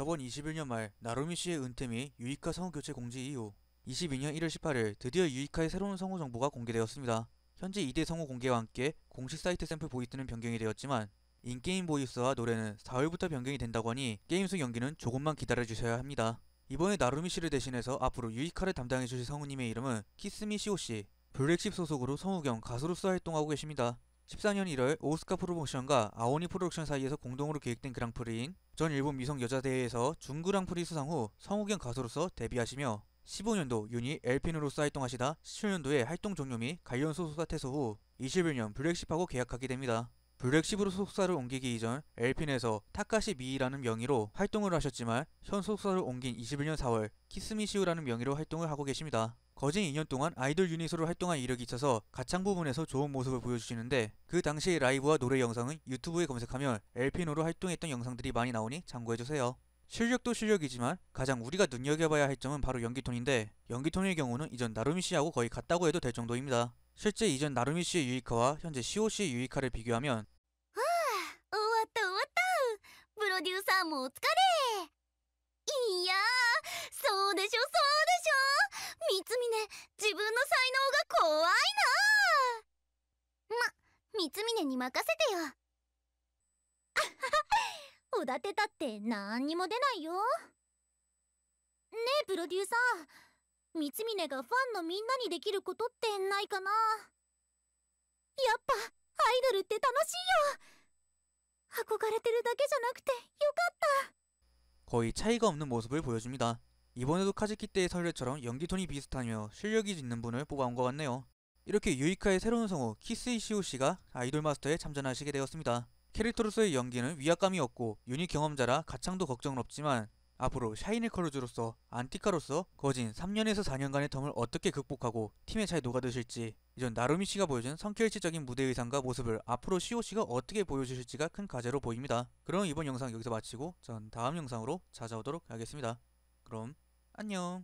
저번 21년 말 나루미 씨의 은퇴 및 유이카 성우 교체 공지 이후 22년 1월 18일 드디어 유이카의 새로운 성우 정보가 공개되었습니다. 현재 2대 성우 공개와 함께 공식 사이트 샘플 보이스는 변경이 되었지만 인게임 보이스와 노래는 4월부터 변경이 된다고 하니 게임 속 연기는 조금만 기다려주셔야 합니다. 이번에 나루미 씨를 대신해서 앞으로 유이카를 담당해주실 성우님의 이름은 키스미 시오씨 블랙십 소속으로 성우 겸 가수로서 활동하고 계십니다. 14년 1월 오스카 프로모션과 아오니 프로덕션 사이에서 공동으로 기획된 그랑프리인 전 일본 미성 여자대회에서 준그랑프리 수상 후 성우겸 가수로서 데뷔하시며 15년도 유닛 엘핀으로서 활동하시다 17년도에 활동 종료 및 관련 소속사 퇴소 후 21년 블랙십하고 계약하게 됩니다. 블랙십으로 소속사를 옮기기 이전 엘핀에서 타카시 미이라는 명의로 활동을 하셨지만 현 소속사를 옮긴 21년 4월 키스미시우라는 명의로 활동을 하고 계십니다. 거진 2년 동안 아이돌 유닛으로 활동한 이력이 있어서 가창 부분에서 좋은 모습을 보여주시는데 그 당시의 라이브와 노래 영상은 유튜브에 검색하면 엘핀으로 활동했던 영상들이 많이 나오니 참고해주세요. 실력도 실력이지만 가장 우리가 눈여겨봐야 할 점은 바로 연기톤인데 연기톤의 경우는 이전 나루미 씨하고 거의 같다고 해도 될 정도입니다. 실제이전나루미씨의유이카와현재시오씨의유이카를비교하면아오왔다오왔다프로듀서모츠카레이야そうでしょそうでしょ。三峰、自分の才能が怖いな。ま、三峰に任せてよ。おだてたって何にも出ないよ。ねえ、プロデューサー。三峰がファンのみんなにできることってないかなやっぱアイドルって楽しいよ憧れてるだけじゃなくてよかった 거의 차이가 없는 모습을 보여줍니다. 이번에도 카즈키 때의 설레처럼 연기톤이 비슷하며 실력이 있는 분을 뽑아온 것 같네요. 이렇게 유이카의 새로운 성우 키스이 시오씨가 아이돌 마스터에 참전하시게 되었습니다. 캐릭터로서의 연기는 위압감이 없고 유닛 경험자라 가창도 걱정은 없지만 앞으로 샤이니 컬러즈로서 안티카로서 거진 3년에서 4년간의 텀을 어떻게 극복하고 팀의 잘 녹아드실지 이전 나루미 씨가 보여준 성격일치적인 무대 의상과 모습을 앞으로 시오 씨가 어떻게 보여주실지가 큰 과제로 보입니다. 그럼 이번 영상 여기서 마치고 전 다음 영상으로 찾아오도록 하겠습니다. 그럼 안녕